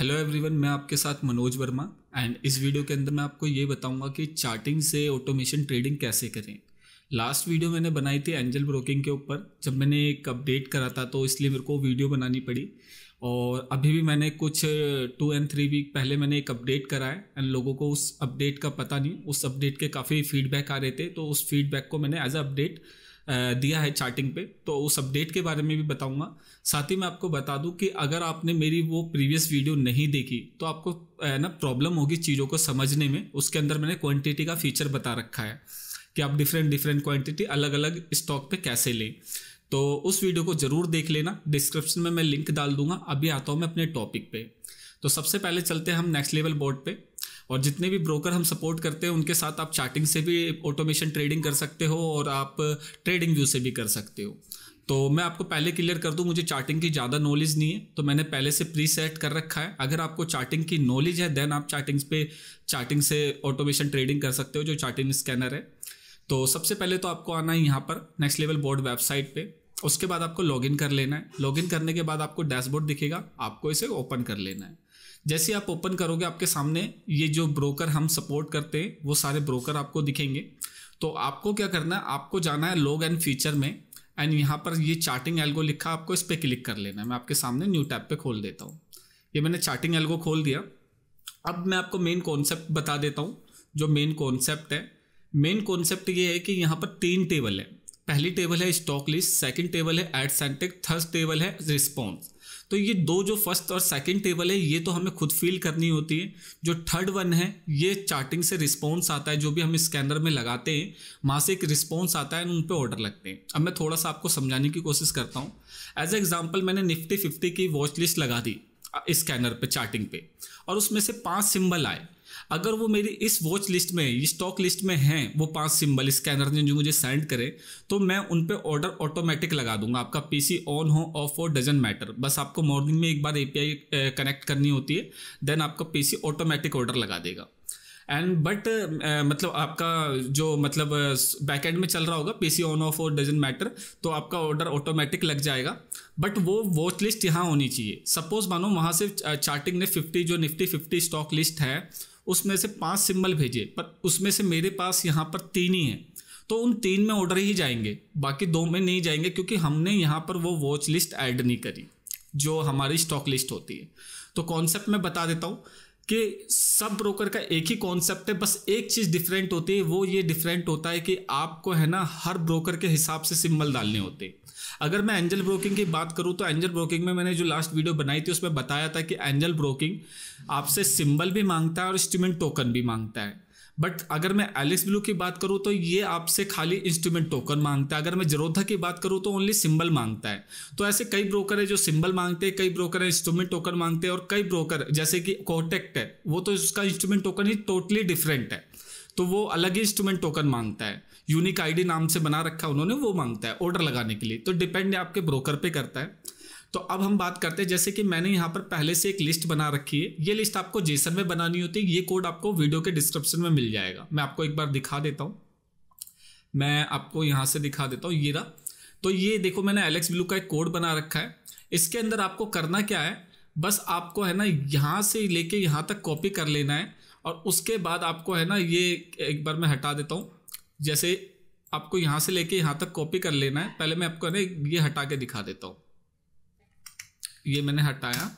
Hello everyone मैं आपके साथ मनोज वर्मा एंड इस वीडियो के अंदर मैं आपको ये बताऊंगा कि चार्टिंग से ऑटोमेशन ट्रेडिंग कैसे करें लास्ट वीडियो मैंने बनाई थी एंजल ब्रोकिंग के ऊपर जब मैंने एक अपडेट करा था तो इसलिए मेरे को वीडियो बनानी पड़ी और अभी भी मैंने कुछ टू एंड थ्री वीक पहले मैंने एक अपडेट करा है एंड लोगों को उस अपडेट का पता नहीं उस अपडेट के काफ़ी फीडबैक आ रहे थे तो उस फीडबैक को मैंने एज अ अपडेट दिया है चार्टिंग पे तो उस अपडेट के बारे में भी बताऊंगा साथ ही मैं आपको बता दूं कि अगर आपने मेरी वो प्रीवियस वीडियो नहीं देखी तो आपको ना प्रॉब्लम होगी चीज़ों को समझने में उसके अंदर मैंने क्वांटिटी का फीचर बता रखा है कि आप डिफरेंट डिफरेंट क्वांटिटी अलग अलग स्टॉक पे कैसे लें तो उस वीडियो को ज़रूर देख लेना डिस्क्रिप्शन में मैं लिंक डाल दूंगा अभी आता हूँ मैं अपने टॉपिक पे तो सबसे पहले चलते हैं हम नेक्स्ट लेवल बोर्ड पे और जितने भी ब्रोकर हम सपोर्ट करते हैं उनके साथ आप चार्टिंग से भी ऑटोमेशन ट्रेडिंग कर सकते हो और आप ट्रेडिंग व्यू से भी कर सकते हो तो मैं आपको पहले क्लियर कर दूं मुझे चार्टिंग की ज़्यादा नॉलेज नहीं है तो मैंने पहले से प्री सेट कर रखा है अगर आपको चार्टिंग की नॉलेज है देन आप चार्टिंग्स पे चार्टिंग से ऑटोमेशन ट्रेडिंग कर सकते हो जो चार्टिंग स्कैनर है तो सबसे पहले तो आपको आना है यहाँ पर नेक्स्ट लेवल बोर्ड वेबसाइट पर उसके बाद आपको लॉगिन कर लेना है लॉगिन करने के बाद आपको डैशबोर्ड दिखेगा आपको इसे ओपन कर लेना है जैसे आप ओपन करोगे आपके सामने ये जो ब्रोकर हम सपोर्ट करते हैं वो सारे ब्रोकर आपको दिखेंगे तो आपको क्या करना है आपको जाना है लॉग एंड फीचर में एंड यहाँ पर ये चार्टिंग एल्गो लिखा आपको इस पर क्लिक कर लेना है मैं आपके सामने न्यू टैब पे खोल देता हूँ ये मैंने चार्टिंग एल्गो खोल दिया अब मैं आपको मेन कॉन्सेप्ट बता देता हूँ जो मेन कॉन्सेप्ट है मेन कॉन्सेप्ट ये है कि यहाँ पर तीन टेबल है पहली टेबल है स्टॉक लिस्ट सेकंड टेबल है एड सेंटिक थर्ड टेबल है रिस्पॉन्स तो ये दो जो फर्स्ट और सेकंड टेबल है ये तो हमें खुद फील करनी होती है जो थर्ड वन है ये चार्टिंग से रिस्पॉन्स आता है जो भी हम स्कैनर में लगाते हैं वहाँ से एक रिस्पॉन्स आता है उन पर ऑर्डर लगते हैं अब मैं थोड़ा सा आपको समझाने की कोशिश करता हूँ एज एग्जाम्पल मैंने निफ्टी फिफ्टी की वॉच लिस्ट लगा दी स्कैनर पे चार्टिंग पे और उसमें से पांच सिंबल आए अगर वो मेरी इस वॉच लिस्ट में इस स्टॉक लिस्ट में हैं वो पांच सिंबल स्कैनर ने जो मुझे सेंड करें तो मैं उन पर ऑर्डर ऑटोमेटिक लगा दूंगा आपका पीसी ऑन हो ऑफ हो डजेंट मैटर बस आपको मॉर्निंग में एक बार एपीआई कनेक्ट करनी होती है देन आपका पीसी ऑटोमेटिक ऑर्डर लगा देगा एंड बट uh, मतलब आपका जो मतलब बैकएंड uh, में चल रहा होगा पीसी ऑन ऑफ और डजेंट मैटर तो आपका ऑर्डर ऑटोमेटिक लग जाएगा बट वो वॉच लिस्ट यहाँ होनी चाहिए सपोज मानो वहाँ से चार्टिंग uh, ने फिफ्टी जो निफ्टी फिफ्टी स्टॉक लिस्ट है उसमें से पांच सिंबल भेजे पर उसमें से मेरे पास यहाँ पर तीन ही हैं तो उन तीन में ऑर्डर ही जाएंगे बाकी दो में नहीं जाएंगे क्योंकि हमने यहाँ पर वो वॉच लिस्ट ऐड नहीं करी जो हमारी स्टॉक लिस्ट होती है तो कॉन्सेप्ट मैं बता देता हूँ कि सब ब्रोकर का एक ही कॉन्सेप्ट है बस एक चीज़ डिफरेंट होती है वो ये डिफरेंट होता है कि आपको है ना हर ब्रोकर के हिसाब से सिम्बल डालने होते अगर मैं एंजल ब्रोकिंग की बात करूँ तो एंजल ब्रोकिंग में मैंने जो लास्ट वीडियो बनाई थी उसमें बताया था कि एंजल ब्रोकिंग आपसे सिंबल भी मांगता है और इंस्ट्रूमेंट टोकन भी मांगता है बट अगर मैं एलिस ब्लू की बात करूँ तो ये आपसे खाली इंस्ट्रूमेंट टोकन मांगता है अगर मैं जरोधा की बात करूँ तो ओनली सिंबल मांगता है तो ऐसे कई ब्रोकर है जो सिंबल मांगते हैं कई ब्रोकर है इंस्ट्रूमेंट टोकन मांगते हैं और कई ब्रोकर जैसे कि कोटेक्ट है वो तो उसका इंस्ट्रूमेंट टोकन ही टोटली डिफरेंट है तो वो अलग ही इंस्ट्रूमेंट टोकन मांगता है यूनिक आईडी नाम से बना रखा उन्होंने वो मांगता है ऑर्डर लगाने के लिए तो डिपेंड आपके ब्रोकर पे करता है तो अब हम बात करते हैं जैसे कि मैंने यहाँ पर पहले से एक लिस्ट बना रखी है ये लिस्ट आपको जेसन में बनानी होती है ये कोड आपको वीडियो के डिस्क्रिप्शन में मिल जाएगा मैं आपको एक बार दिखा देता हूँ मैं आपको यहाँ से दिखा देता हूँ ये रहा तो ये देखो मैंने एलेक्स ब्लू का एक कोड बना रखा है इसके अंदर आपको करना क्या है बस आपको है ना यहाँ से लेके यहाँ तक कॉपी कर लेना है और उसके बाद आपको है ना ये एक बार मैं हटा देता हूँ जैसे आपको यहाँ से लेके यहाँ तक कॉपी कर लेना है पहले मैं आपको है ना ये हटा के दिखा देता हूँ ये मैंने हटाया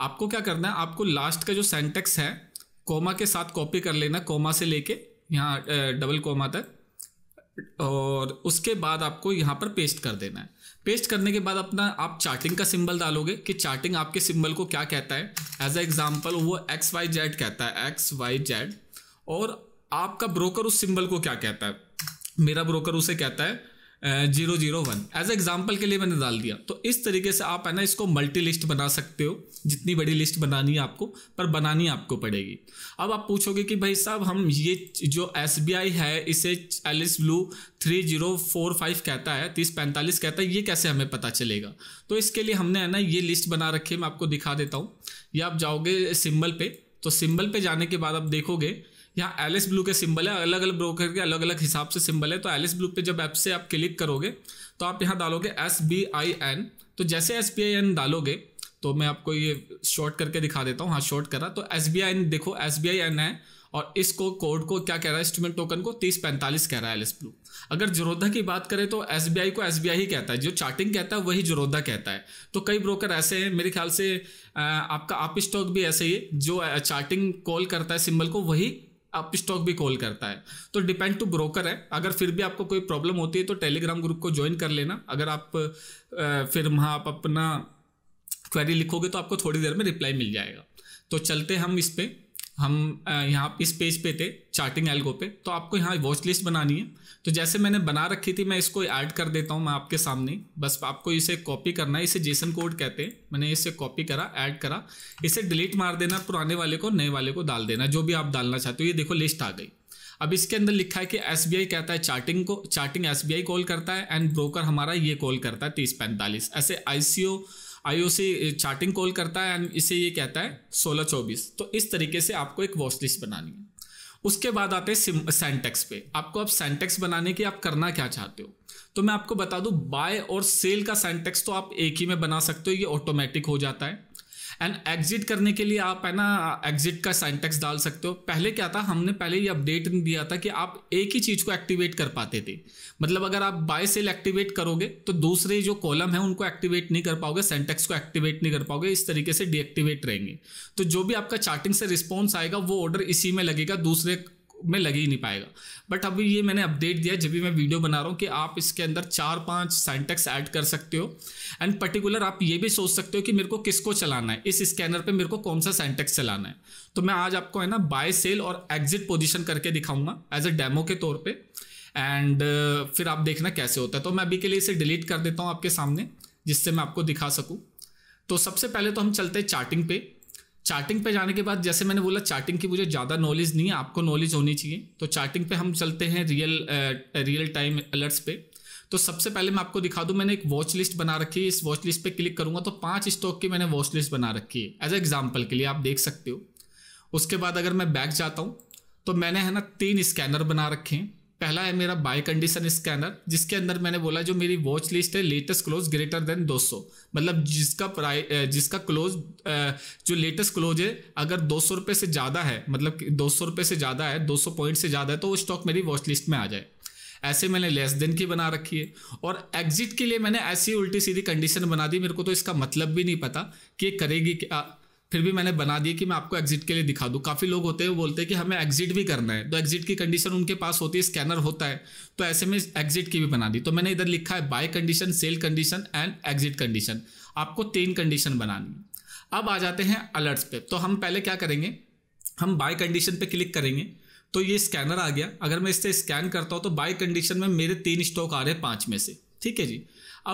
आपको क्या करना है आपको लास्ट का जो सेंटेक्स है कोमा के साथ कॉपी कर लेना कोमा से लेके यहाँ डबल कोमा तक और उसके बाद आपको यहाँ पर पेस्ट कर देना है पेस्ट करने के बाद अपना आप चार्टिंग का सिंबल डालोगे कि चार्टिंग आपके सिंबल को क्या कहता है एज अ एग्जाम्पल वो एक्स वाई जेड कहता है एक्स वाई जेड और आपका ब्रोकर उस सिंबल को क्या कहता है मेरा ब्रोकर उसे कहता है zero zero one as example के लिए मैंने डाल दिया तो इस तरीके से आप है ना इसको मल्टी लिस्ट बना सकते हो जितनी बड़ी लिस्ट बनानी है आपको पर बनानी आपको पड़ेगी अब आप पूछोगे कि भाई साहब हम ये जो एस है इसे Alice Blue three zero four five कहता है तीस पैंतालीस कहता है ये कैसे हमें पता चलेगा तो इसके लिए हमने है ना ये लिस्ट बना रखी है मैं आपको दिखा देता हूँ या आप जाओगे सिम्बल पे तो सिम्बल पे जाने के बाद आप देखोगे यहाँ एलिस ब्लू के सिंबल है अलग अलग ब्रोकर के अलग अलग हिसाब से सिंबल है तो एलिस ब्लू पे जब ऐप से आप क्लिक करोगे तो आप यहाँ डालोगे एस बी आई एन तो जैसे एस बी आई एन डालोगे तो मैं आपको ये शॉर्ट करके दिखा देता हूँ हाँ शॉर्ट करा तो एस बी आई एन देखो एस बी आई एन है और इसको कोड को क्या कह रहा है इंस्ट्रूमेंट टोकन को तीस पैंतालीस कह रहा है एलिस ब्लू अगर जरोधा की बात करें तो एस बी आई को एस बी आई ही कहता है जो चार्टिंग कहता है वही जरोधा कहता है तो कई ब्रोकर ऐसे हैं मेरे ख्याल से आपका आप स्टॉक भी ऐसे ही है जो चार्टिंग कॉल करता है सिंबल को वही आप स्टॉक भी कॉल करता है तो डिपेंड टू ब्रोकर है अगर फिर भी आपको कोई प्रॉब्लम होती है तो टेलीग्राम ग्रुप को ज्वाइन कर लेना अगर आप फिर वहाँ आप अपना क्वेरी लिखोगे तो आपको थोड़ी देर में रिप्लाई मिल जाएगा तो चलते हम इस पर हम यहाँ इस पेज पे थे चार्टिंग एल्गो पे तो आपको यहाँ वॉच लिस्ट बनानी है तो जैसे मैंने बना रखी थी मैं इसको ऐड कर देता हूँ मैं आपके सामने बस आपको इसे कॉपी करना है इसे जेसन कोड कहते हैं मैंने इसे कॉपी करा ऐड करा इसे डिलीट मार देना पुराने वाले को नए वाले को डाल देना जो भी आप डालना चाहते हो ये देखो लिस्ट आ गई अब इसके अंदर लिखा है कि एस कहता है चार्टिंग को चार्टिंग एस कॉल करता है एंड ब्रोकर हमारा ये कॉल करता है तीस पैंतालीस ऐसे आई आईओसी चार्टिंग कॉल करता है एंड इसे ये कहता है सोलह चौबीस तो इस तरीके से आपको एक वॉच लिस्ट बनानी है उसके बाद आते हैं सेंटेक्स पे आपको अब आप सेंटेक्स बनाने की आप करना क्या चाहते हो तो मैं आपको बता दूं बाय और सेल का सेंटेक्स तो आप एक ही में बना सकते हो ये ऑटोमेटिक हो जाता है एंड एग्जिट करने के लिए आप है ना एग्जिट का सेंटेक्स डाल सकते हो पहले क्या था हमने पहले ये अपडेट दिया था कि आप एक ही चीज़ को एक्टिवेट कर पाते थे मतलब अगर आप बाय सेल एक्टिवेट करोगे तो दूसरे जो कॉलम है उनको एक्टिवेट नहीं कर पाओगे सेंटेक्स को एक्टिवेट नहीं कर पाओगे इस तरीके से डीएक्टिवेट रहेंगे तो जो भी आपका चार्टिंग से रिस्पॉन्स आएगा वो ऑर्डर इसी में लगेगा दूसरे में लग ही नहीं पाएगा बट अभी ये मैंने अपडेट दिया जब भी मैं वीडियो बना रहा हूँ कि आप इसके अंदर चार पांच सेंटेक्स ऐड कर सकते हो एंड पर्टिकुलर आप ये भी सोच सकते हो कि मेरे को किसको चलाना है इस स्कैनर पे मेरे को कौन सा सेंटेक्स चलाना है तो मैं आज आपको है ना बाय सेल और एग्जिट पोजिशन करके दिखाऊंगा एज अ डेमो के तौर पर एंड uh, फिर आप देखना कैसे होता है तो मैं अभी के लिए इसे डिलीट कर देता हूँ आपके सामने जिससे मैं आपको दिखा सकूँ तो सबसे पहले तो हम चलते हैं चार्टिंग पे चार्टिंग पे जाने के बाद जैसे मैंने बोला चार्टिंग की मुझे ज़्यादा नॉलेज नहीं है आपको नॉलेज होनी चाहिए तो चार्टिंग पे हम चलते हैं रियल रियल टाइम अलर्ट्स पे तो सबसे पहले मैं आपको दिखा दूं मैंने एक वॉच लिस्ट बना रखी है इस वॉच लिस्ट पे क्लिक करूंगा तो पांच स्टॉक की मैंने वॉच लिस्ट बना रखी है एज एग्जाम्पल के लिए आप देख सकते हो उसके बाद अगर मैं बैक जाता हूँ तो मैंने है ना तीन स्कैनर बना रखे हैं पहला है मेरा बाय कंडीशन स्कैनर जिसके अंदर मैंने बोला जो मेरी वॉच लिस्ट है लेटेस्ट क्लोज ग्रेटर देन 200 मतलब जिसका प्राइ जिसका क्लोज जो लेटेस्ट क्लोज है अगर दो सौ रुपये से ज़्यादा है मतलब दो सौ रुपये से ज़्यादा है दो सौ पॉइंट से ज़्यादा है तो वो स्टॉक मेरी वॉच लिस्ट में आ जाए ऐसे मैंने लेस देन की बना रखी है और एग्जिट के लिए मैंने ऐसी उल्टी सीधी कंडीशन बना दी मेरे को तो इसका मतलब भी नहीं पता कि करेगी क्या फिर भी मैंने बना दिया कि मैं आपको एग्जिट के लिए दिखा दूँ काफ़ी लोग होते हैं बोलते हैं कि हमें एग्जिट भी करना है तो एग्जिट की कंडीशन उनके पास होती है स्कैनर होता है तो ऐसे में एग्जिट की भी बना दी तो मैंने इधर लिखा है buy condition sell condition and exit condition आपको तीन कंडीशन बनानी अब आ जाते हैं अलर्ट्स पे तो हम पहले क्या करेंगे हम बाय कंडीशन पे क्लिक करेंगे तो ये स्कैनर आ गया अगर मैं इससे स्कैन करता हूँ तो बाय कंडीशन में मेरे तीन स्टॉक आ रहे हैं पाँच में से ठीक है जी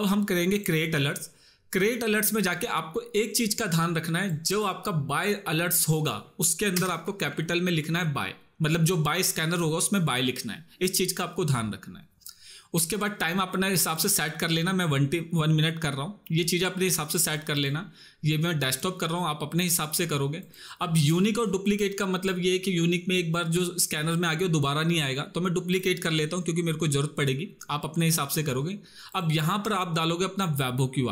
अब हम करेंगे क्रिएट अलर्ट्स क्रेडिट अलर्ट्स में जाके आपको एक चीज का ध्यान रखना है जो आपका बाय अलर्ट्स होगा उसके अंदर आपको कैपिटल में लिखना है बाय मतलब जो बाय स्कैनर होगा उसमें बाय लिखना है इस चीज का आपको ध्यान रखना है उसके बाद टाइम अपने हिसाब से सेट कर लेना मैं वन टी वन मिनट कर रहा हूँ ये चीज़ें अपने हिसाब से सेट कर लेना ये मैं डेस्कटॉप कर रहा हूँ आप अपने हिसाब से करोगे अब यूनिक और डुप्लीकेट का मतलब ये है कि यूनिक में एक बार जो स्कैनर में आ गया दोबारा नहीं आएगा तो मैं डुप्लीकेट कर लेता हूँ क्योंकि मेरे को जरूरत पड़ेगी आप अपने हिसाब से करोगे अब यहाँ पर आप डालोगे अपना वैबो क्यू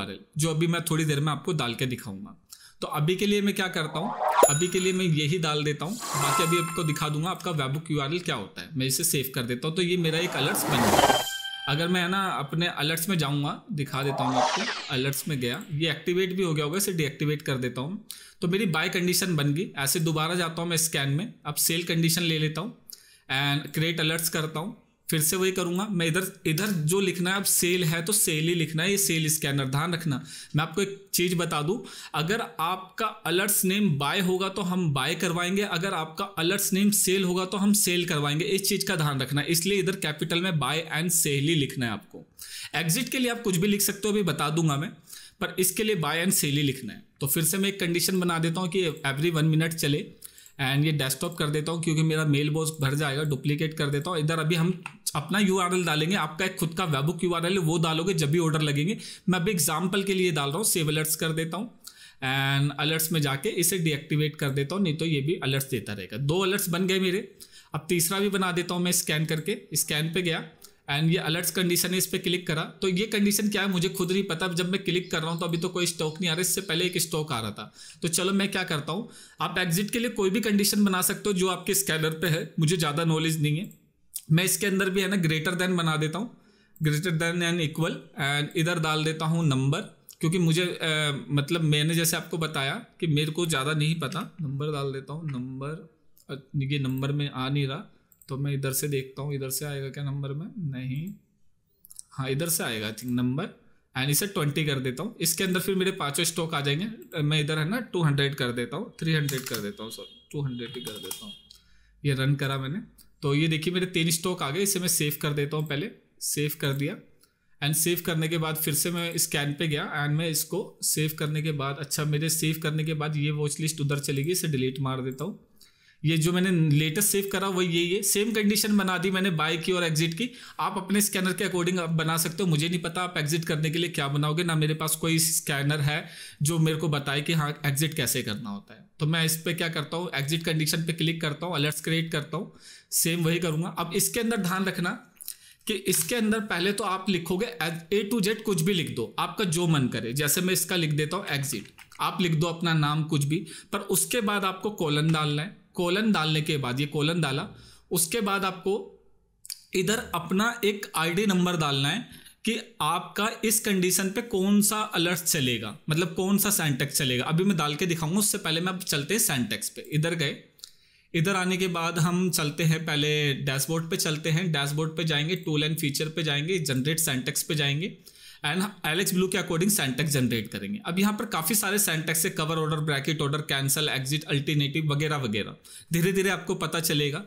जो अभी मैं थोड़ी देर में आपको डाल के दिखाऊंगा तो अभी के लिए मैं क्या करता हूँ अभी के लिए मैं यही डाल देता हूँ बाकी अभी आपको दिखा दूंगा आपका वेबो क्यू क्या होता है मैं इसे सेव कर देता हूँ तो ये मेरा एक अलर्ट बन गया अगर मैं है ना अपने अलर्ट्स में जाऊंगा दिखा देता हूँ आपको अलर्ट्स में गया ये एक्टिवेट भी हो गया होगा इसे डीएक्टिवेट कर देता हूँ तो मेरी बाय कंडीशन बन गई ऐसे दोबारा जाता हूँ मैं स्कैन में अब सेल कंडीशन ले लेता हूँ एंड क्रिएट अलर्ट्स करता हूँ फिर से वही करूंगा मैं इधर इधर जो लिखना है अब सेल है तो सेल ही लिखना है ये सेल स्कैनर ध्यान रखना मैं आपको एक चीज़ बता दूं अगर आपका अलर्ट्स नेम बाय होगा तो हम बाय करवाएंगे अगर आपका अलर्ट्स नेम सेल होगा तो हम सेल करवाएंगे इस चीज़ का ध्यान रखना इसलिए इधर कैपिटल में बाय एंड सेल ही लिखना है आपको एग्जिट के लिए आप कुछ भी लिख सकते हो अभी बता दूंगा मैं पर इसके लिए बाय एंड सेल ही लिखना है तो फिर से मैं एक कंडीशन बना देता हूँ कि एवरी वन मिनट चले एंड ये डेस्कटॉप कर देता हूँ क्योंकि मेरा मेल बॉक्स भर जाएगा डुप्लीकेट कर देता हूँ इधर अभी हम अपना यू डालेंगे आपका एक खुद का वेबुक यू है वो डालोगे जब भी ऑर्डर लगेंगे मैं अभी एग्जाम्पल के लिए डाल रहा हूँ सेव अलर्ट्स कर देता हूँ एंड अलर्ट्स में जाके इसे डीएक्टिवेट कर देता हूँ नहीं तो ये भी अलर्ट्स देता रहेगा दो अलर्ट्स बन गए मेरे अब तीसरा भी बना देता हूँ मैं स्कैन करके स्कैन पे गया एंड ये अलर्ट्स कंडीशन है इस पर क्लिक करा तो ये कंडीशन क्या है मुझे खुद नहीं पता जब मैं क्लिक कर रहा हूँ तो अभी तो कोई स्टॉक नहीं आ रहा इससे पहले एक स्टॉक आ रहा था तो चलो मैं क्या करता हूँ आप एग्जिट के लिए कोई भी कंडीशन बना सकते हो जो आपके स्कैनर पर है मुझे ज़्यादा नॉलेज नहीं है मैं इसके अंदर भी है ना ग्रेटर देन बना देता हूँ greater than and equal and इधर डाल देता हूँ नंबर क्योंकि मुझे ए, मतलब मैंने जैसे आपको बताया कि मेरे को ज़्यादा नहीं पता नंबर डाल देता हूँ नंबर ये नंबर में आ नहीं रहा तो मैं इधर से देखता हूँ इधर से आएगा क्या नंबर में नहीं हाँ इधर से आएगा आई थिंक नंबर एंड इसे ट्वेंटी कर देता हूँ इसके अंदर फिर मेरे पाँचों स्टॉक आ जाएंगे मैं इधर है ना टू हंड्रेड कर देता हूँ थ्री हंड्रेड कर देता हूँ सॉरी टू हंड्रेड ही कर देता हूँ ये रन करा मैंने तो ये देखिए मेरे तीन स्टॉक आ गए इसे मैं सेव कर देता हूँ पहले सेव कर दिया एंड सेव करने के बाद फिर से मैं स्कैन पे गया एंड मैं इसको सेव करने के बाद अच्छा मेरे सेव करने के बाद ये वॉच लिस्ट उधर चलेगी इसे डिलीट मार देता हूँ ये जो मैंने लेटेस्ट सेव करा वही यही है सेम कंडीशन बना दी मैंने बाय की और एग्जिट की आप अपने स्कैनर के अकॉर्डिंग आप बना सकते हो मुझे नहीं पता आप एग्जिट करने के लिए क्या बनाओगे ना मेरे पास कोई स्कैनर है जो मेरे को बताए कि हाँ एग्जिट कैसे करना होता है तो मैं इस पर क्या करता हूँ एग्जिट कंडीशन पर क्लिक करता हूँ अलर्ट्स क्रिएट करता हूँ सेम वही करूँगा अब इसके अंदर ध्यान रखना कि इसके अंदर पहले तो आप लिखोगे ए टू जेड कुछ भी लिख दो आपका जो मन करे जैसे मैं इसका लिख देता हूँ एग्जिट आप लिख दो अपना नाम कुछ भी पर उसके बाद आपको कॉलन डालना है कोलन डालने के बाद ये कोलन डाला उसके बाद आपको इधर अपना एक आईडी नंबर डालना है कि आपका इस कंडीशन पे कौन सा अलर्ट चलेगा मतलब कौन सा सेंटेक्स चलेगा अभी मैं डाल के दिखाऊंगा उससे पहले मैं अब चलते हैं सेंटेक्स पे इधर गए इधर आने के बाद हम चलते हैं पहले डैशबोर्ड पे चलते हैं डैशबोर्ड पे जाएंगे टूल एंड फीचर पे जाएंगे जनरेट सेंटेक्स पे जाएंगे एंड एलेक्स ब्लू के अकॉर्डिंग सेंटेक्स जनरेट करेंगे अब यहाँ पर काफ़ी सारे सेंटेक्स से cover order bracket order cancel exit alternative वगैरह वगैरह धीरे धीरे आपको पता चलेगा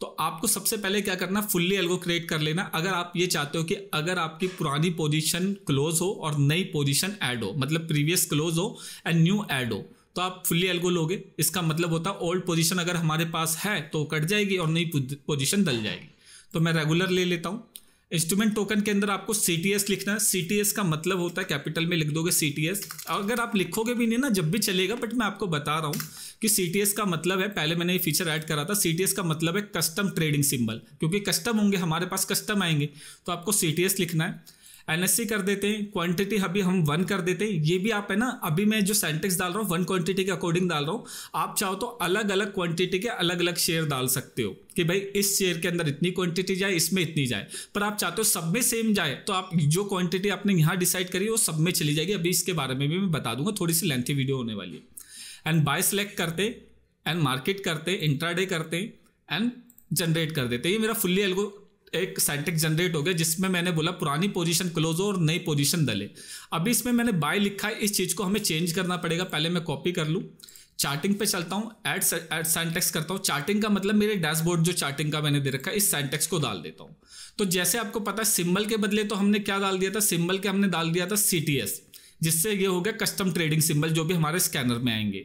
तो आपको सबसे पहले क्या करना फुल्ली एल्गो क्रिएट कर लेना अगर आप ये चाहते हो कि अगर आपकी पुरानी पोजीशन क्लोज हो और नई पोजीशन ऐड हो मतलब प्रीवियस क्लोज हो एंड न्यू ऐड हो तो आप फुल्ली एल्गो लोगे इसका मतलब होता है ओल्ड पोजीशन अगर हमारे पास है तो कट जाएगी और नई पोजीशन डल जाएगी तो मैं रेगुलर ले लेता हूँ इंस्ट्रूमेंट टोकन के अंदर आपको सी लिखना है सी का मतलब होता है कैपिटल में लिख दोगे सी अगर आप लिखोगे भी नहीं ना जब भी चलेगा बट मैं आपको बता रहा हूँ कि सी का मतलब है पहले मैंने ये फीचर ऐड करा था सी का मतलब है कस्टम ट्रेडिंग सिंबल क्योंकि कस्टम होंगे हमारे पास कस्टम आएंगे तो आपको सी लिखना है एनएससी कर देते हैं क्वांटिटी अभी हम वन कर देते हैं ये भी आप है ना अभी मैं जो सेंटेक्स डाल रहा हूँ वन क्वांटिटी के अकॉर्डिंग डाल रहा हूँ आप चाहो तो अलग अलग क्वांटिटी के अलग अलग शेयर डाल सकते हो कि भाई इस शेयर के अंदर इतनी क्वांटिटी जाए इसमें इतनी जाए पर आप चाहते हो सब में सेम जाए तो आप जो क्वांटिटी आपने यहाँ डिसाइड करी वो सब में चली जाएगी अभी इसके बारे में भी मैं बता दूंगा थोड़ी सी लेंथी वीडियो होने वाली है एंड बाय सेलेक्ट करते एंड मार्केट करते इंट्राडे करते एंड जनरेट कर देते ये मेरा फुल्ली एल्गो एक सेंटेक्स जनरेट हो गया जिसमें मैंने बोला पुरानी पोजीशन क्लोज हो और नई पोजीशन डले अभी इसमें मैंने बाय लिखा है इस चीज़ को हमें चेंज करना पड़ेगा पहले मैं कॉपी कर लूँ चार्टिंग पे चलता हूँ एड एड सेंटेक्स करता हूँ चार्टिंग का मतलब मेरे डैशबोर्ड जो चार्टिंग का मैंने दे रखा है इस सेंटेक्स को डाल देता हूँ तो जैसे आपको पता है सिम्बल के बदले तो हमने क्या डाल दिया था सिम्बल के हमने डाल दिया था सी टी एस जिससे ये हो गया कस्टम ट्रेडिंग सिंबल जो भी हमारे स्कैनर में आएंगे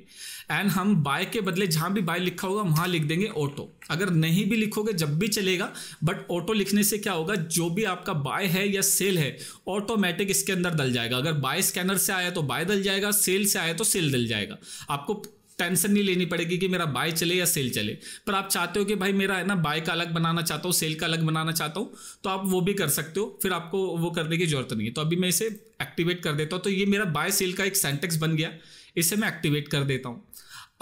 एंड हम बाय के बदले जहां भी बाय लिखा होगा वहां लिख देंगे ऑटो अगर नहीं भी लिखोगे जब भी चलेगा बट ऑटो लिखने से क्या होगा जो भी आपका बाय है या सेल है ऑटोमेटिक इसके अंदर दल जाएगा अगर बाय स्कैनर से आया तो बाय दल जाएगा सेल से आया तो सेल दल जाएगा आपको टेंशन नहीं लेनी पड़ेगी कि मेरा बाय चले या सेल चले पर आप चाहते हो कि भाई मेरा है ना बाय का अलग बनाना चाहता हूँ सेल का अलग बनाना चाहता हूँ तो आप वो भी कर सकते हो फिर आपको वो करने की जरूरत नहीं है तो अभी मैं इसे एक्टिवेट कर देता हूँ तो ये मेरा बाय सेल का एक सेंटेक्स बन गया इसे मैं एक्टिवेट कर देता हूँ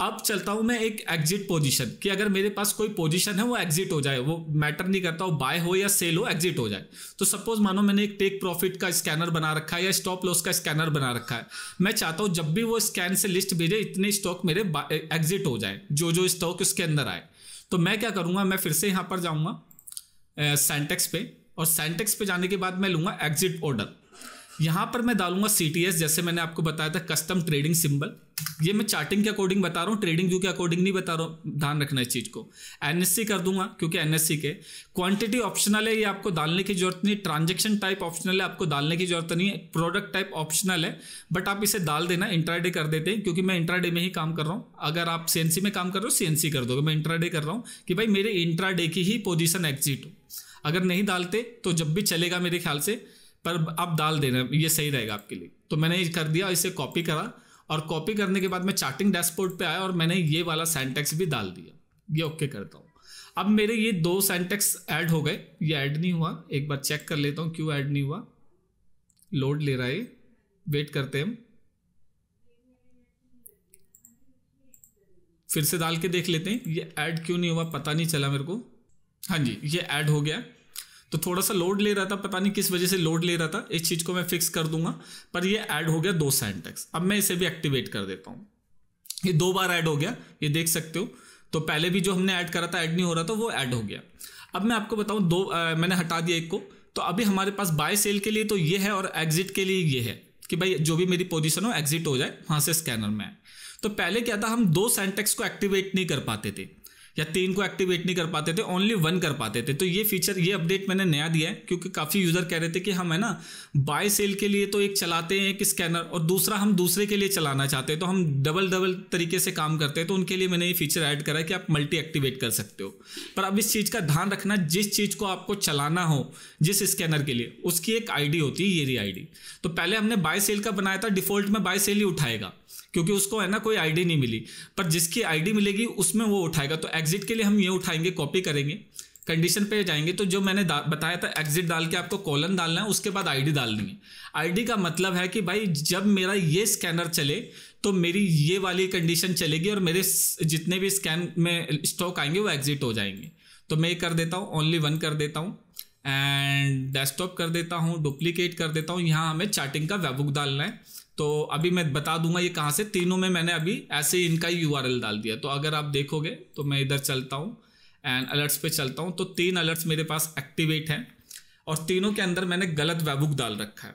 अब चलता हूं मैं एक एग्जिट पोजीशन कि अगर मेरे पास कोई पोजीशन है वो एग्जिट हो जाए वो मैटर नहीं करता वो बाय हो या सेल हो एग्जिट हो जाए तो सपोज मानो मैंने एक टेक प्रॉफिट का स्कैनर बना रखा है या स्टॉप लॉस का स्कैनर बना रखा है मैं चाहता हूं जब भी वो स्कैन से लिस्ट भेजे इतने स्टॉक मेरे एग्जिट हो जाए जो जो स्टॉक उसके अंदर आए तो मैं क्या करूँगा मैं फिर से यहाँ पर जाऊँगा सेंटेक्स पे और सेंटेक्स पे जाने के बाद मैं लूँगा एग्जिट ऑर्डर यहाँ पर मैं डालूंगा सी जैसे मैंने आपको बताया था कस्टम ट्रेडिंग सिंबल ये मैं चार्टिंग के अकॉर्डिंग बता रहा हूँ ट्रेडिंग व्यू के अकॉर्डिंग नहीं बता रहा हूँ ध्यान रखना इस चीज़ को एन कर दूंगा क्योंकि एन के क्वांटिटी ऑप्शनल है ये आपको डालने की जरूरत नहीं ट्रांजेक्शन टाइप ऑप्शनल है आपको डालने की जरूरत नहीं है प्रोडक्ट टाइप ऑप्शनल है बट आप इसे डाल देना इंट्राडे कर देते हैं क्योंकि मैं इंट्राडे में ही काम कर रहा हूँ अगर आप सी में काम कर रहे हो सी कर दोगे मैं इंट्राडे कर रहा हूँ कि भाई मेरे इंट्राडे की ही पोजिशन एग्जिट हो अगर नहीं डालते तो जब भी चलेगा मेरे ख्याल से पर अब डाल देना ये सही रहेगा आपके लिए तो मैंने ये कर दिया इसे कॉपी करा और कॉपी करने के बाद मैं चार्टिंग डैशबोर्ड पे आया और मैंने ये वाला सेंटेक्स भी डाल दिया ये ओके करता हूँ अब मेरे ये दो सेंटेक्स ऐड हो गए ये ऐड नहीं हुआ एक बार चेक कर लेता हूँ क्यों ऐड नहीं हुआ लोड ले रहा है वेट करते हम फिर से डाल के देख लेते हैं ये ऐड क्यों नहीं हुआ पता नहीं चला मेरे को हाँ जी ये ऐड हो गया तो थोड़ा सा लोड ले रहा था पता नहीं किस वजह से लोड ले रहा था इस चीज़ को मैं फिक्स कर दूंगा पर ये ऐड हो गया दो सेंटेक्स अब मैं इसे भी एक्टिवेट कर देता हूँ ये दो बार ऐड हो गया ये देख सकते हो तो पहले भी जो हमने ऐड करा था ऐड नहीं हो रहा था वो ऐड हो गया अब मैं आपको बताऊँ दो आ, मैंने हटा दिया एक को तो अभी हमारे पास बाय सेल के लिए तो ये है और एग्जिट के लिए ये है कि भाई जो भी मेरी पोजिशन हो एग्जिट हो जाए वहाँ से स्कैनर में आए तो पहले क्या था हम दो सेंटेक्स को एक्टिवेट नहीं कर पाते थे या तीन को एक्टिवेट नहीं कर पाते थे ओनली वन कर पाते थे तो ये फीचर ये अपडेट मैंने नया दिया है क्योंकि काफ़ी यूज़र कह रहे थे कि हम है ना बाय सेल के लिए तो एक चलाते हैं एक स्कैनर और दूसरा हम दूसरे के लिए चलाना चाहते हैं तो हम डबल डबल तरीके से काम करते हैं तो उनके लिए मैंने ये फीचर ऐड करा है कि आप मल्टी एक्टिवेट कर सकते हो पर अब इस चीज़ का ध्यान रखना जिस चीज़ को आपको चलाना हो जिस स्कैनर के लिए उसकी एक आईडी होती है ये री आईडी तो पहले हमने बाय सेल का बनाया था डिफॉल्ट में बाय सेल ही उठाएगा क्योंकि उसको है ना कोई आईडी नहीं मिली पर जिसकी आईडी मिलेगी उसमें वो उठाएगा तो एग्जिट के लिए हम ये उठाएंगे कॉपी करेंगे कंडीशन पे जाएंगे तो जो मैंने बताया था एग्जिट डाल के आपको कॉलन डालना है उसके बाद आईडी डालनी है आईडी का मतलब है कि भाई जब मेरा ये स्कैनर चले तो मेरी ये वाली कंडीशन चलेगी और मेरे जितने भी स्कैन में स्टॉक आएंगे वो एग्जिट हो जाएंगे तो मैं ये कर देता हूँ ओनली वन कर देता हूँ एंड डेस्कटॉप कर देता हूँ डुप्लीकेट कर देता हूँ यहाँ हमें चार्टिंग का वेबुक डालना है तो अभी मैं बता दूंगा ये कहाँ से तीनों में मैंने अभी ऐसे ही इनका ही यू डाल दिया तो अगर आप देखोगे तो मैं इधर चलता हूँ एंड अलर्ट्स पे चलता हूँ तो तीन अलर्ट्स मेरे पास एक्टिवेट हैं और तीनों के अंदर मैंने गलत वेबुक डाल रखा है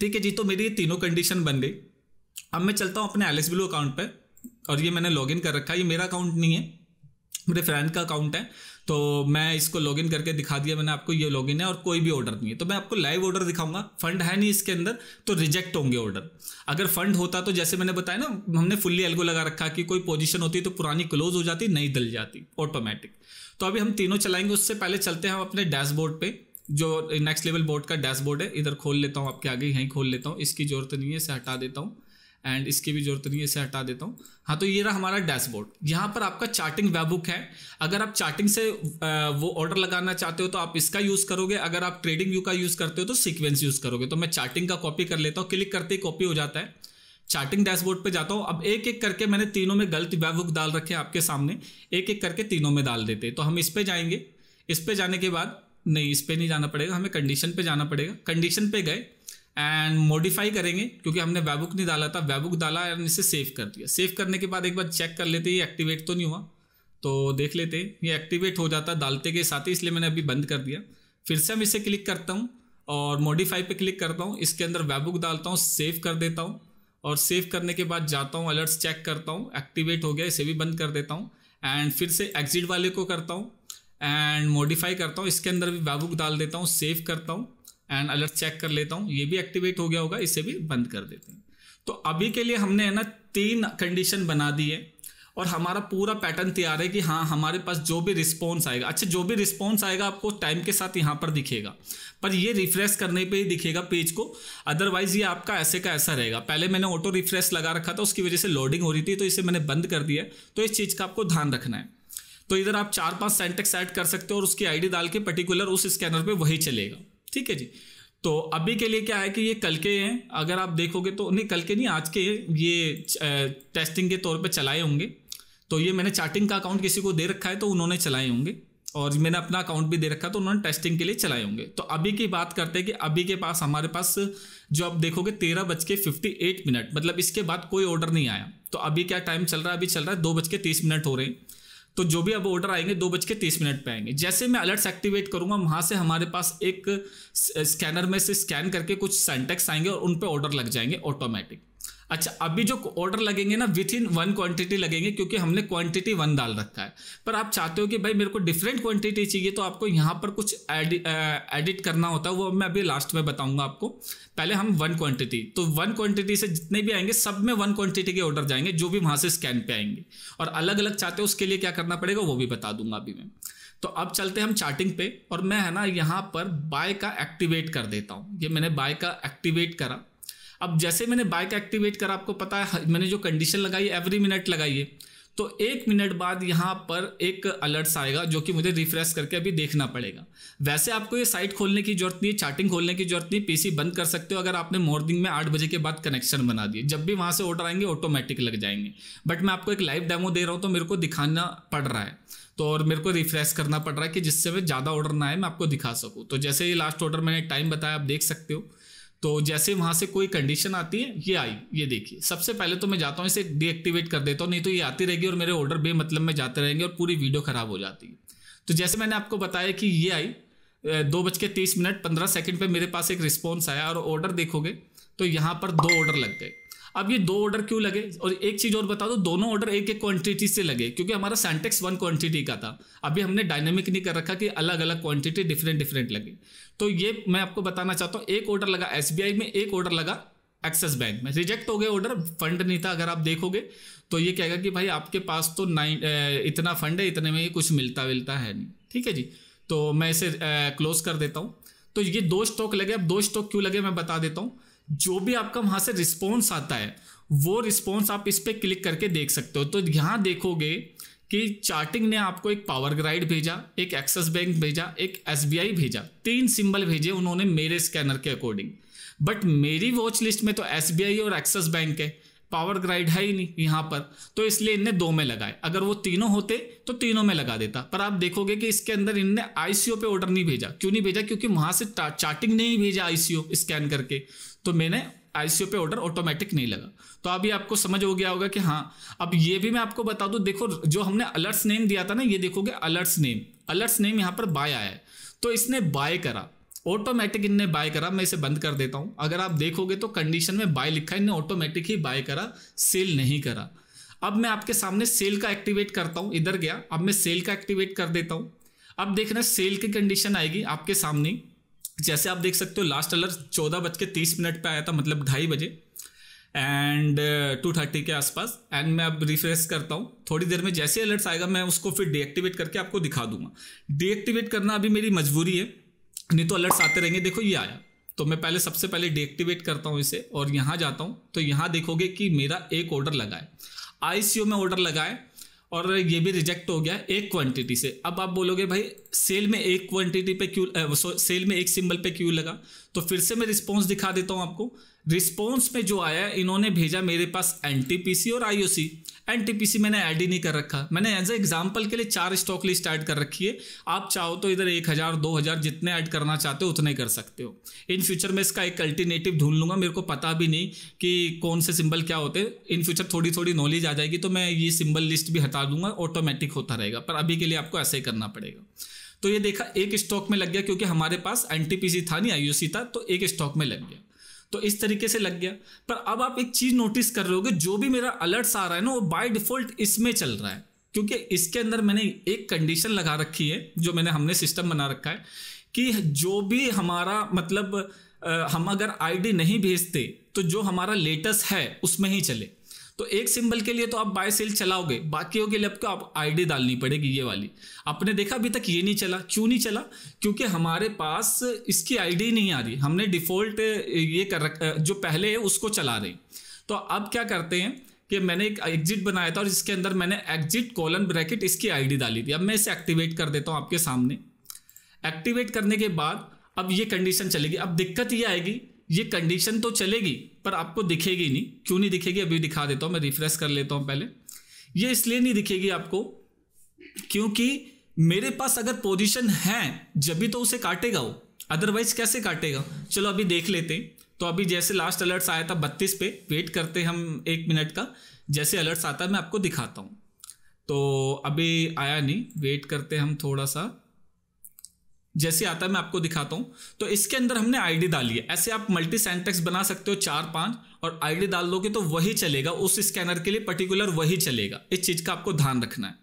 ठीक है जी तो मेरी ये तीनों कंडीशन बन गई अब मैं चलता हूँ अपने एल अकाउंट पर और ये मैंने इन कर रखा है ये मेरा अकाउंट नहीं है मेरे फ्रेंड का अकाउंट है तो मैं इसको लॉगिन करके दिखा दिया मैंने आपको ये लॉगिन है और कोई भी ऑर्डर नहीं है तो मैं आपको लाइव ऑर्डर दिखाऊंगा फंड है नहीं इसके अंदर तो रिजेक्ट होंगे ऑर्डर अगर फंड होता तो जैसे मैंने बताया ना हमने फुल्ली एल्गो लगा रखा कि कोई पोजिशन होती तो पुरानी क्लोज हो जाती नहीं दल जाती ऑटोमेटिक तो अभी हम तीनों चलाएंगे उससे पहले चलते हैं हम अपने डैशबोर्ड पे जो नेक्स्ट लेवल बोर्ड का डैशबोर्ड है इधर खोल लेता हूँ आपके आगे यहीं खोल लेता हूँ इसकी जरूरत नहीं है इसे हटा देता हूँ एंड इसकी भी जरूरत नहीं है इसे हटा देता हूँ हाँ तो ये रहा हमारा डैशबोर्ड यहाँ पर आपका चार्टिंग वेबुक है अगर आप चार्टिंग से वो ऑर्डर लगाना चाहते हो तो आप इसका यूज़ करोगे अगर आप ट्रेडिंग व्यू का यूज़ करते हो तो सीक्वेंस यूज़ करोगे तो मैं चार्टिंग का कॉपी कर लेता हूँ क्लिक करते ही कॉपी हो जाता है चार्टिंग डैशबोर्ड पे जाता हूँ अब एक एक करके मैंने तीनों में गलत वेबुक डाल रखे आपके सामने एक एक करके तीनों में डाल देते तो हम इस पर जाएंगे इस पर जाने के बाद नहीं इस पर नहीं जाना पड़ेगा हमें कंडीशन पे जाना पड़ेगा कंडीशन पे गए एंड मॉडिफाई करेंगे क्योंकि हमने वेबुक नहीं डाला था वेबुक डाला एंड इसे सेव कर दिया सेव करने के बाद एक बार चेक कर लेते ये एक्टिवेट तो नहीं हुआ तो देख लेते ये एक्टिवेट हो जाता डालते के साथ ही इसलिए मैंने अभी बंद कर दिया फिर से हम इसे क्लिक करता हूँ और मॉडिफाई पे क्लिक करता हूँ इसके अंदर वेबुक डालता हूँ सेव कर देता हूँ और सेव करने के बाद जाता हूँ अलर्ट्स चेक करता हूँ एक्टिवेट हो गया इसे भी बंद कर देता हूँ एंड फिर से एग्जिट वाले को करता हूँ एंड मॉडिफाई करता हूँ इसके अंदर भी वेबुक डाल देता हूँ सेव करता हूँ एंड अलर्ट चेक कर लेता हूँ ये भी एक्टिवेट हो गया होगा इसे भी बंद कर देते हैं तो अभी के लिए हमने है ना तीन कंडीशन बना दी है और हमारा पूरा पैटर्न तैयार है कि हाँ हमारे पास जो भी रिस्पॉन्स आएगा अच्छा जो भी रिस्पॉन्स आएगा आपको टाइम के साथ यहाँ पर दिखेगा पर ये रिफ्रेश करने पे ही दिखेगा पेज को अदरवाइज ये आपका ऐसे का ऐसा रहेगा पहले मैंने ऑटो रिफ्रेश लगा रखा था उसकी वजह से लोडिंग हो रही थी तो इसे मैंने बंद कर दिया तो इस चीज़ का आपको ध्यान रखना है तो इधर आप चार पाँच सेंटेक्स ऐड कर सकते हो और उसकी आई डाल के पर्टिकुलर उस स्कैनर पर वही चलेगा ठीक है जी तो अभी के लिए क्या है कि ये कल के हैं अगर आप देखोगे तो नहीं कल के नहीं आज के ये टेस्टिंग के तौर पे चलाए होंगे तो ये मैंने चार्टिंग का अकाउंट किसी को दे रखा है तो उन्होंने चलाए होंगे और मैंने अपना अकाउंट भी दे रखा है तो उन्होंने टेस्टिंग के लिए चलाए होंगे तो अभी की बात करते हैं कि अभी के पास हमारे पास जो आप देखोगे तेरह बज के फिफ्टी एट मिनट मतलब इसके बाद कोई ऑर्डर नहीं आया तो अभी क्या टाइम चल रहा है अभी चल रहा है दो बज के तीस मिनट हो रहे हैं तो जो भी अब ऑर्डर आएंगे दो बज के तीस मिनट पर आएंगे जैसे मैं अलर्ट्स एक्टिवेट करूँगा वहाँ से हमारे पास एक स्कैनर में से स्कैन करके कुछ सेंटेक्स आएंगे और उन पर ऑर्डर लग जाएंगे ऑटोमेटिक अच्छा अभी जो ऑर्डर लगेंगे ना विथ इन वन क्वांटिटी लगेंगे क्योंकि हमने क्वांटिटी वन डाल रखा है पर आप चाहते हो कि भाई मेरे को डिफरेंट क्वांटिटी चाहिए तो आपको यहाँ पर कुछ एडिट करना होता है वो मैं अभी लास्ट में बताऊंगा आपको पहले हम वन क्वांटिटी तो वन क्वांटिटी से जितने भी आएंगे सब में वन क्वांटिटी के ऑर्डर जाएंगे जो भी वहाँ से स्कैन पे आएंगे और अलग अलग चाहते हो उसके लिए क्या करना पड़ेगा वो भी बता दूंगा अभी मैं तो अब चलते हैं हम चार्टिंग पे और मैं है ना यहाँ पर बाय का एक्टिवेट कर देता हूँ ये मैंने बाय का एक्टिवेट करा अब जैसे मैंने बाइक एक्टिवेट करा आपको पता है मैंने जो कंडीशन लगाई एवरी मिनट लगाई है तो एक मिनट बाद यहाँ पर एक अलर्ट्स आएगा जो कि मुझे रिफ्रेश करके अभी देखना पड़ेगा वैसे आपको ये साइट खोलने की जरूरत नहीं है चार्टिंग खोलने की जरूरत नहीं पीसी बंद कर सकते हो अगर आपने मॉर्निंग में आठ बजे के बाद कनेक्शन बना दिए जब भी वहाँ से ऑर्डर आएंगे ऑटोमेटिक लग जाएंगे बट मैं आपको एक लाइव डेमो दे रहा हूँ तो मेरे को दिखाना पड़ रहा है तो और मेरे को रिफ्रेश करना पड़ रहा है कि जिससे मैं ज़्यादा ऑर्डर ना आए मैं आपको दिखा सकूँ तो जैसे ये लास्ट ऑर्डर मैंने टाइम बताया आप देख सकते हो तो जैसे वहां से कोई कंडीशन आती है ये आई ये देखिए सबसे पहले तो मैं जाता हूँ इसे डीएक्टिवेट कर देता हूँ नहीं तो ये आती रहेगी और मेरे ऑर्डर बेमतलब में जाते रहेंगे और पूरी वीडियो खराब हो जाती है तो जैसे मैंने आपको बताया कि ये आई दो बज के तीस मिनट पंद्रह सेकेंड पर मेरे पास एक रिस्पॉन्स आया और ऑर्डर देखोगे तो यहाँ पर दो ऑर्डर लग गए अब ये दो ऑर्डर क्यों लगे और एक चीज़ और बता दो दोनों ऑर्डर एक एक क्वांटिटी से लगे क्योंकि हमारा सेंटेक्स वन क्वांटिटी का था अभी हमने डायनेमिक नहीं कर रखा कि अलग अलग क्वांटिटी डिफरेंट डिफरेंट लगे तो ये मैं आपको बताना चाहता हूँ एक ऑर्डर लगा एस में एक ऑर्डर लगा एक्सिस बैंक में रिजेक्ट हो गए ऑर्डर फंड नहीं था अगर आप देखोगे तो ये कहेगा कि भाई आपके पास तो नाइन इतना फंड है इतने में ये कुछ मिलता विलता है नहीं ठीक है जी तो मैं इसे क्लोज कर देता हूँ तो ये दो स्टॉक लगे अब दो स्टॉक क्यों लगे मैं बता देता हूँ जो भी आपका वहां से रिस्पॉन्स आता है वो रिस्पॉन्स आप इस पर क्लिक करके देख सकते हो तो यहां देखोगे कि चार्टिंग ने आपको एक पावर ग्राइड भेजा एक एक्सिस बैंक भेजा एक एस भेजा तीन सिंबल भेजे उन्होंने मेरे स्कैनर के अकॉर्डिंग बट मेरी वॉच लिस्ट में तो एस और एक्सिस बैंक है पावर ग्राइड है ही नहीं यहाँ पर तो इसलिए इनने दो में लगाए अगर वो तीनों होते तो तीनों में लगा देता पर आप देखोगे कि इसके अंदर इनने आईसीओ पे ऑर्डर नहीं भेजा क्यों नहीं भेजा क्योंकि वहां से चार्टिंग नहीं भेजा आईसीओ स्कैन करके तो मैंने आईसीओ पे ऑर्डर ऑटोमेटिक नहीं लगा तो अभी आपको समझ हो गया होगा कि हाँ अब ये भी मैं आपको बता दूं देखो जो हमने अलर्ट्स नेम दिया था ना ये देखोगे अलर्ट्स नेम अलर्ट्स नेम यहाँ पर बाय आया है तो इसने बाय करा ऑटोमेटिक इनने बाय करा मैं इसे बंद कर देता हूं अगर आप देखोगे तो कंडीशन में बाय लिखा है इनने ऑटोमेटिक ही बाय करा सेल नहीं करा अब मैं आपके सामने सेल का एक्टिवेट करता हूं इधर गया अब मैं सेल का एक्टिवेट कर देता हूं अब देखना सेल की कंडीशन आएगी आपके सामने जैसे आप देख सकते हो लास्ट अलर्ट चौदह बज के तीस मिनट पर आया था मतलब ढाई बजे एंड टू थर्टी के आसपास एंड मैं अब रिफ्रेश करता हूँ थोड़ी देर में जैसे अलर्ट्स आएगा मैं उसको फिर डीएक्टिवेट करके आपको दिखा दूंगा डीएक्टिवेट करना अभी मेरी मजबूरी है नहीं तो अलर्ट्स आते रहेंगे देखो ये आया तो मैं पहले सबसे पहले डीएक्टिवेट करता हूँ इसे और यहाँ जाता हूँ तो यहाँ देखोगे कि मेरा एक ऑर्डर लगा है आई में ऑर्डर लगाए और ये भी रिजेक्ट हो गया एक क्वांटिटी से अब आप बोलोगे भाई सेल में एक क्वांटिटी पे क्यों सेल में एक सिंबल पे क्यों लगा तो फिर से मैं रिस्पॉन्स दिखा देता हूँ आपको रिस्पॉन्स में जो आया इन्होंने भेजा मेरे पास एन और आईओसी एनटीपीसी मैंने ऐड ही नहीं कर रखा मैंने एज ए एग्जाम्पल के लिए चार स्टॉक लिस्ट ऐड कर रखी है आप चाहो तो इधर एक हज़ार दो हज़ार जितने ऐड करना चाहते हो उतने कर सकते हो इन फ्यूचर मैं इसका एक अल्टरनेटिव ढूंढ लूँगा मेरे को पता भी नहीं कि कौन से सिंबल क्या होते इन फ्यूचर थोड़ी थोड़ी नॉलेज आ जाएगी तो मैं ये सिंबल लिस्ट भी हटा दूंगा ऑटोमेटिक होता रहेगा पर अभी के लिए आपको ऐसे ही करना पड़ेगा तो ये देखा एक स्टॉक में लग गया क्योंकि हमारे पास एन था नहीं आई था तो एक स्टॉक में लग गया तो इस तरीके से लग गया पर अब आप एक चीज़ नोटिस कर रहे हो जो भी मेरा अलर्ट्स आ रहा है ना वो बाय डिफ़ॉल्ट इसमें चल रहा है क्योंकि इसके अंदर मैंने एक कंडीशन लगा रखी है जो मैंने हमने सिस्टम बना रखा है कि जो भी हमारा मतलब हम अगर आईडी नहीं भेजते तो जो हमारा लेटेस्ट है उसमें ही चले तो एक सिंबल के लिए तो आप बाय सेल चलाओगे बाकियों के लिए आपको आप आईडी डालनी पड़ेगी ये वाली आपने देखा अभी तक ये नहीं चला क्यों नहीं चला क्योंकि हमारे पास इसकी आईडी नहीं आ रही हमने डिफॉल्ट ये कर जो पहले है उसको चला रहे तो अब क्या करते हैं कि मैंने एक एग्जिट बनाया था और इसके अंदर मैंने एग्जिट कॉलन ब्रैकेट इसकी आई डाली थी अब मैं इसे एक्टिवेट कर देता हूँ आपके सामने एक्टिवेट करने के बाद अब ये कंडीशन चलेगी अब दिक्कत ये आएगी ये कंडीशन तो चलेगी पर आपको दिखेगी नहीं क्यों नहीं दिखेगी अभी दिखा देता हूँ मैं रिफ्रेश कर लेता हूँ पहले ये इसलिए नहीं दिखेगी आपको क्योंकि मेरे पास अगर पोजीशन है जब भी तो उसे काटेगा वो अदरवाइज कैसे काटेगा चलो अभी देख लेते हैं तो अभी जैसे लास्ट अलर्ट्स आया था बत्तीस पे वेट करते हम एक मिनट का जैसे अलर्ट्स आता है मैं आपको दिखाता हूँ तो अभी आया नहीं वेट करते हम थोड़ा सा जैसे आता है मैं आपको दिखाता हूँ तो इसके अंदर हमने आईडी डाली है ऐसे आप मल्टी सेंटेक्स बना सकते हो चार पांच और आईडी डाल दोगे तो वही चलेगा उस स्कैनर के लिए पर्टिकुलर वही चलेगा इस चीज़ का आपको ध्यान रखना है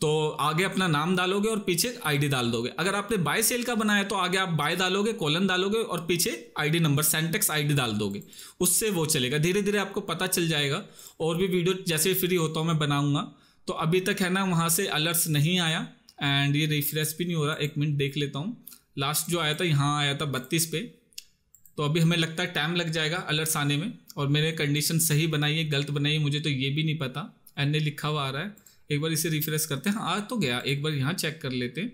तो आगे अपना नाम डालोगे और पीछे आईडी डाल दोगे अगर आपने बाय सेल का बनाया तो आगे आप बाय डालोगे कॉलन डालोगे और पीछे आईडी नंबर सेंटेक्स आईडी डाल दोगे उससे वो चलेगा धीरे धीरे आपको पता चल जाएगा और भी वीडियो जैसे फ्री होता हूँ मैं बनाऊंगा तो अभी तक है ना वहाँ से अलर्ट्स नहीं आया एंड ये रिफ्रेश भी नहीं हो रहा एक मिनट देख लेता हूँ लास्ट जो आया था यहाँ आया था बत्तीस पे तो अभी हमें लगता है टाइम लग जाएगा अलर्ट्स आने में और मैंने कंडीशन सही बनाई है गलत बनाई है मुझे तो ये भी नहीं पता एन ए लिखा हुआ आ रहा है एक बार इसे रिफ्रेश करते हैं हाँ आ तो गया एक बार यहाँ चेक कर लेते हैं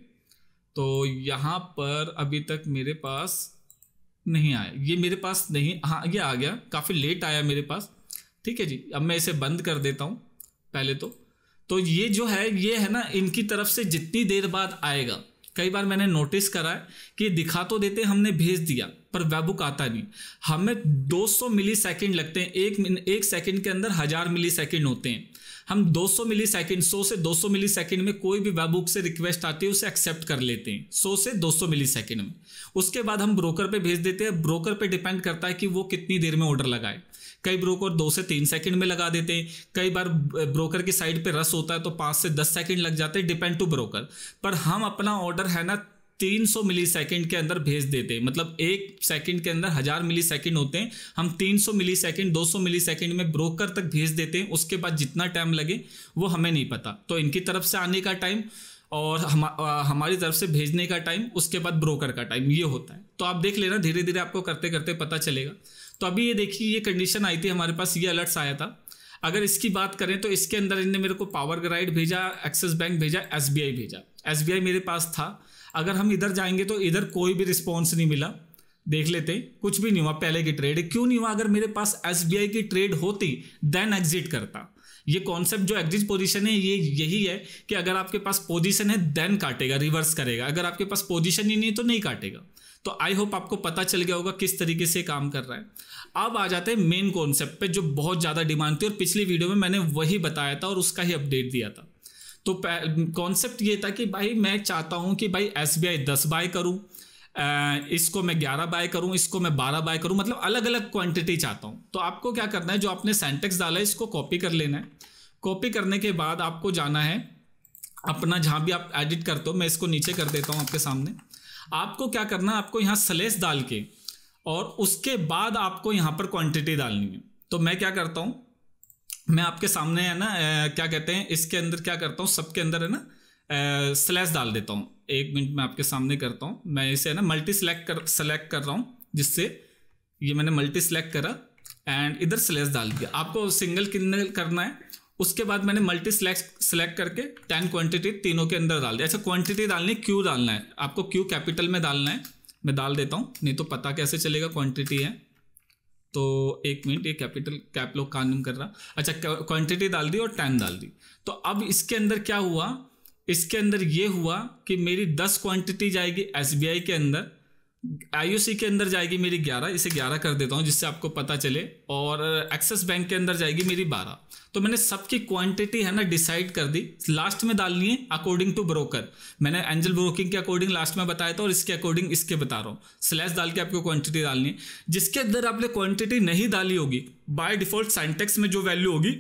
तो यहाँ पर अभी तक मेरे पास नहीं आया ये मेरे पास नहीं हाँ ये आ गया काफ़ी लेट आया मेरे पास ठीक है जी अब मैं इसे बंद कर देता हूँ पहले तो तो ये जो है ये है ना इनकी तरफ से जितनी देर बाद आएगा कई बार मैंने नोटिस करा है कि दिखा तो देते हमने भेज दिया पर वेबुक आता नहीं हमें 200 मिली सेकेंड लगते हैं एक एक सेकेंड के अंदर हज़ार मिली सेकेंड होते हैं हम 200 मिली सेकेंड 100 से 200 मिली सेकेंड में कोई भी वेबुक से रिक्वेस्ट आती है उसे एक्सेप्ट कर लेते हैं 100 से 200 मिली सेकेंड में उसके बाद हम ब्रोकर पे भेज देते हैं ब्रोकर पे डिपेंड करता है कि वो कितनी देर में ऑर्डर लगाए कई ब्रोकर दो से तीन सेकंड में लगा देते हैं कई बार ब्रोकर की साइड पे रस होता है तो पाँच से दस सेकंड लग जाते हैं डिपेंड टू ब्रोकर पर हम अपना ऑर्डर है ना 300 मिली सेकेंड के अंदर भेज देते हैं मतलब एक सेकेंड के अंदर हज़ार मिली सेकेंड होते हैं हम 300 मिली सेकेंड 200 मिली सेकेंड में ब्रोकर तक भेज देते हैं उसके बाद जितना टाइम लगे वो हमें नहीं पता तो इनकी तरफ से आने का टाइम और हम आ, हमारी तरफ से भेजने का टाइम उसके बाद ब्रोकर का टाइम ये होता है तो आप देख लेना धीरे धीरे आपको करते करते पता चलेगा तो अभी ये देखिए ये कंडीशन आई थी हमारे पास ये अलर्ट्स आया था अगर इसकी बात करें तो इसके अंदर इनने मेरे को पावर ग्राइड भेजा एक्सिस बैंक भेजा एस भेजा एस मेरे पास था अगर हम इधर जाएंगे तो इधर कोई भी रिस्पॉन्स नहीं मिला देख लेते कुछ भी नहीं हुआ पहले की ट्रेड क्यों नहीं हुआ अगर मेरे पास एस की ट्रेड होती देन एग्जिट करता ये कॉन्सेप्ट जो एग्जिट पोजीशन है ये यही है कि अगर आपके पास पोजीशन है देन काटेगा रिवर्स करेगा अगर आपके पास पोजीशन ही नहीं तो नहीं काटेगा तो आई होप आपको पता चल गया होगा किस तरीके से काम कर रहा है अब आ जाते हैं मेन कॉन्सेप्ट पे जो बहुत ज़्यादा डिमांड थी और पिछली वीडियो में मैंने वही बताया था और उसका ही अपडेट दिया था तो कॉन्सेप्ट ये था कि भाई मैं चाहता हूँ कि भाई एस बी आई दस बाय करूँ इसको मैं ग्यारह बाय करूँ इसको मैं बारह बाय करूँ मतलब अलग अलग क्वांटिटी चाहता हूँ तो आपको क्या करना है जो आपने सेंटेक्स डाला है इसको कॉपी कर लेना है कॉपी करने के बाद आपको जाना है अपना जहाँ भी आप एडिट करते हो मैं इसको नीचे कर देता हूँ आपके सामने आपको क्या करना है आपको यहाँ स्लेस डाल के और उसके बाद आपको यहाँ पर क्वांटिटी डालनी है तो मैं क्या करता हूँ मैं आपके सामने है ना क्या कहते हैं इसके अंदर क्या करता हूँ सबके अंदर है ना स्लैश डाल देता हूँ एक मिनट में आपके सामने करता हूँ मैं इसे है ना मल्टी सेलेक्ट कर सेलेक्ट कर रहा हूँ जिससे ये मैंने मल्टी सेलेक्ट करा एंड इधर स्लैश डाल दिया आपको सिंगल किन्नल करना है उसके बाद मैंने मल्टी सिलेक्ट सिलेक्ट करके टेन क्वांटिटी तीनों के अंदर डाल दिया अच्छा क्वांटिटी डालनी क्यू डालना है आपको क्यू कैपिटल में डालना है मैं डाल देता हूँ नहीं तो पता कैसे चलेगा क्वांटिटी है तो एक मिनट ये कैपिटल कैप लोग कानून कर रहा अच्छा क्वांटिटी डाल दी और टेन डाल दी तो अब इसके अंदर क्या हुआ इसके अंदर ये हुआ कि मेरी दस क्वांटिटी जाएगी एस के अंदर सी के अंदर जाएगी मेरी 11 इसे 11 कर देता हूँ जिससे आपको पता चले और एक्सिस बैंक के अंदर जाएगी मेरी 12 तो मैंने सबकी क्वांटिटी है ना डिसाइड कर दी लास्ट में डालनी है अकॉर्डिंग टू ब्रोकर मैंने एंजल ब्रोकिंग के अकॉर्डिंग लास्ट में बताया था और इसके अकॉर्डिंग इसके बता रहा हूँ स्लैश डाल के आपको क्वांटिटी डालनी है जिसके अंदर आपने क्वांटिटी नहीं डाली होगी बाय डिफॉल्ट साइंटेक्स में जो वैल्यू होगी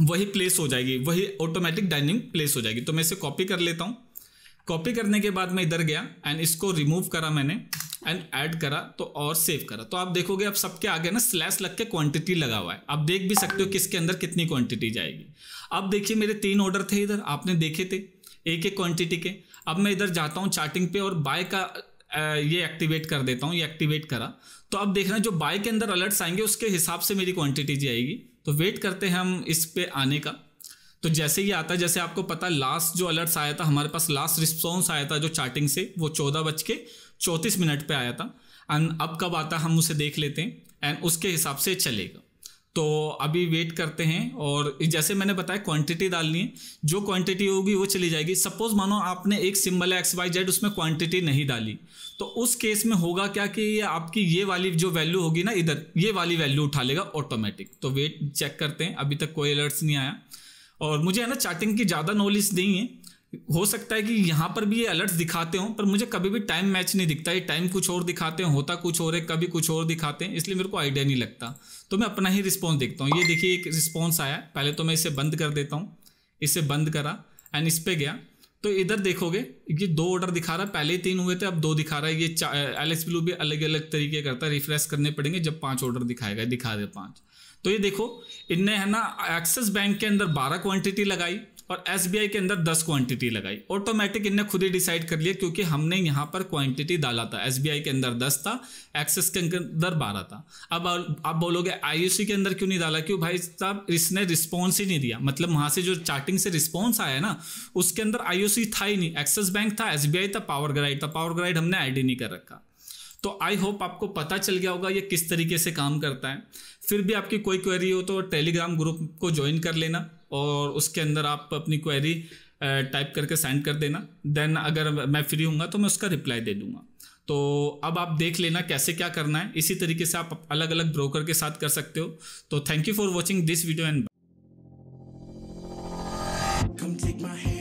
वही प्लेस हो जाएगी वही ऑटोमेटिक डाइनिंग प्लेस हो जाएगी तो मैं इसे कॉपी कर लेता हूँ कॉपी करने के बाद मैं इधर गया एंड इसको रिमूव करा मैंने एंड ऐड करा तो और सेव करा तो आप देखोगे अब सबके आगे ना स्लैश लग के क्वांटिटी लगा हुआ है आप देख भी सकते हो किसके अंदर कितनी क्वांटिटी जाएगी अब देखिए मेरे तीन ऑर्डर थे इधर आपने देखे थे एक एक क्वांटिटी के अब मैं इधर जाता हूँ चार्टिंग पे और बाय का ये एक्टिवेट कर देता हूँ ये एक्टिवेट करा तो अब देखना जो बाय के अंदर अलर्ट्स आएंगे उसके हिसाब से मेरी क्वांटिटी जाएगी तो वेट करते हैं हम इस पर आने का तो जैसे ही आता जैसे आपको पता लास्ट जो अलर्ट्स आया था हमारे पास लास्ट रिस्पॉन्स आया था जो चार्टिंग से वो चौदह बज के चौंतीस मिनट पर आया था एंड अब कब आता हम उसे देख लेते हैं एंड उसके हिसाब से चलेगा तो अभी वेट करते हैं और जैसे मैंने बताया क्वांटिटी डालनी है जो क्वांटिटी होगी वो चली जाएगी सपोज मानो आपने एक सिंबल है एक्स वाई जेड उसमें क्वांटिटी नहीं डाली तो उस केस में होगा क्या कि ये आपकी ये वाली जो वैल्यू होगी ना इधर ये वाली वैल्यू उठा लेगा ऑटोमेटिक तो वेट चेक करते हैं अभी तक कोई अलर्ट्स नहीं आया और मुझे है ना चैटिंग की ज़्यादा नॉलेज नहीं है हो सकता है कि यहाँ पर भी ये अलर्ट्स दिखाते हों पर मुझे कभी भी टाइम मैच नहीं दिखता ये टाइम कुछ और दिखाते हैं होता कुछ और है कभी कुछ और दिखाते हैं इसलिए मेरे को आइडिया नहीं लगता तो मैं अपना ही रिस्पॉन्स देखता हूँ ये देखिए एक रिस्पॉन्स आया पहले तो मैं इसे बंद कर देता हूँ इसे बंद करा एंड इस पर गया तो इधर देखोगे ये दो ऑर्डर दिखा रहा है पहले तीन हुए थे अब दो दिखा रहा है ये एल एस ब्लू भी अलग अलग तरीके करता है रिफ्रेश करने पड़ेंगे जब पांच ऑर्डर दिखाएगा दिखा दे पांच तो ये देखो इनने है ना एक्सिस बैंक के अंदर 12 क्वांटिटी लगाई और एस के अंदर 10 क्वांटिटी लगाई ऑटोमेटिक इनने खुद ही डिसाइड कर लिया क्योंकि हमने यहाँ पर क्वांटिटी डाला था एस के अंदर 10 था एक्सिस के अंदर 12 था अब आप बोलोगे आई के अंदर क्यों नहीं डाला क्यों भाई साहब इसने रिस्पॉन्स ही नहीं दिया मतलब वहाँ से जो चार्टिंग से रिस्पॉन्स आया ना उसके अंदर आई था ही नहीं एक्सिस बैंक था एस था पावर ग्राइड था पावर ग्राइड हमने आई नहीं कर रखा तो आई होप आपको पता चल गया होगा ये किस तरीके से काम करता है फिर भी आपकी कोई क्वेरी हो तो टेलीग्राम ग्रुप को ज्वाइन कर लेना और उसके अंदर आप अपनी क्वेरी टाइप करके सेंड कर देना देन अगर मैं फ्री हूँ तो मैं उसका रिप्लाई दे दूंगा तो अब आप देख लेना कैसे क्या करना है इसी तरीके से आप अलग अलग ब्रोकर के साथ कर सकते हो तो thank you for watching this video and Come take my hand.